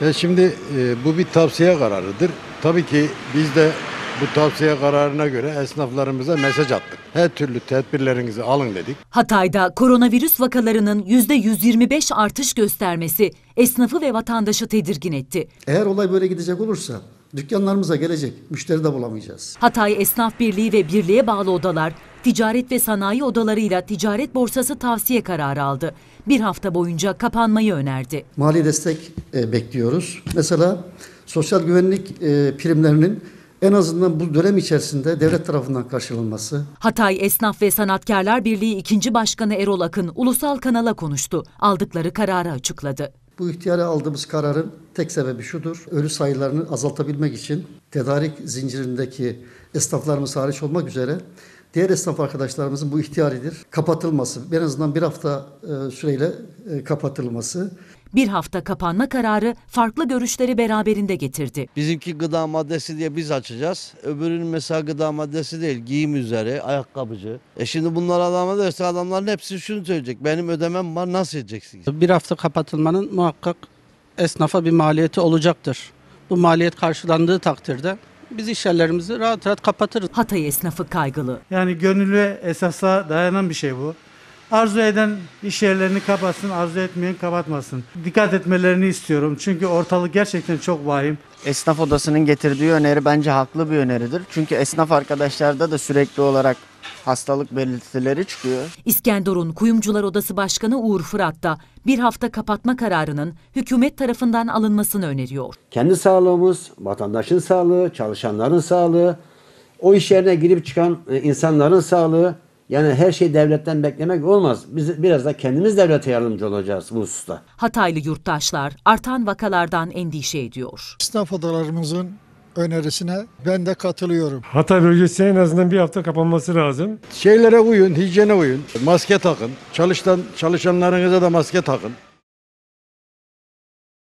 Ya e, şimdi e, bu bir tavsiye kararıdır. Tabii ki biz de bu tavsiye kararına göre esnaflarımıza mesaj attık. Her türlü tedbirlerinizi alın dedik. Hatay'da koronavirüs vakalarının %125 artış göstermesi esnafı ve vatandaşı tedirgin etti. Eğer olay böyle gidecek olursa dükkanlarımıza gelecek müşteri de bulamayacağız. Hatay Esnaf Birliği ve birliğe bağlı odalar Ticaret ve Sanayi odaları ile Ticaret Borsası tavsiye kararı aldı. Bir hafta boyunca kapanmayı önerdi. Mali destek e, bekliyoruz. Mesela sosyal güvenlik e, primlerinin en azından bu dönem içerisinde devlet tarafından karşılanması. Hatay Esnaf ve Sanatkarlar Birliği 2. Başkanı Erol Akın ulusal kanala konuştu. Aldıkları kararı açıkladı. Bu ihtiyara aldığımız kararın tek sebebi şudur. Ölü sayılarını azaltabilmek için tedarik zincirindeki esnaflarımız hariç olmak üzere diğer esnaf arkadaşlarımızın bu ihtiyaridir. Kapatılması, en azından bir hafta e, süreyle e, kapatılması. Bir hafta kapanma kararı farklı görüşleri beraberinde getirdi. Bizimki gıda maddesi diye biz açacağız. Öbürünün mesela gıda maddesi değil, giyim üzeri, ayakkabıcı. E şimdi bunlar adama derse adamların hepsi şunu söyleyecek. Benim ödemem var, nasıl edeceksiniz? Bir hafta kapatılmanın muhakkak esnafa bir maliyeti olacaktır. Bu maliyet karşılandığı takdirde biz iş yerlerimizi rahat rahat kapatırız. Hatay esnafı kaygılı. Yani gönüllü esasa dayanan bir şey bu. Arzu eden iş yerlerini kapatsın, arzu etmeyen kapatmasın. Dikkat etmelerini istiyorum çünkü ortalık gerçekten çok vahim. Esnaf odasının getirdiği öneri bence haklı bir öneridir. Çünkü esnaf arkadaşlarda da sürekli olarak hastalık belirtileri çıkıyor. İskenderun Kuyumcular Odası Başkanı Uğur Fırat da bir hafta kapatma kararının hükümet tarafından alınmasını öneriyor. Kendi sağlığımız, vatandaşın sağlığı, çalışanların sağlığı, o iş yerine girip çıkan e, insanların sağlığı yani her şeyi devletten beklemek olmaz. Biz biraz da kendimiz devlete yardımcı olacağız bu hususta. Hataylı yurttaşlar artan vakalardan endişe ediyor. Esnaf odalarımızın önerisine ben de katılıyorum. Hatay bölgesine en azından bir hafta kapanması lazım. Şeylere uyun, hijyene uyun, maske takın. Çalışan çalışanlarınıza da maske takın.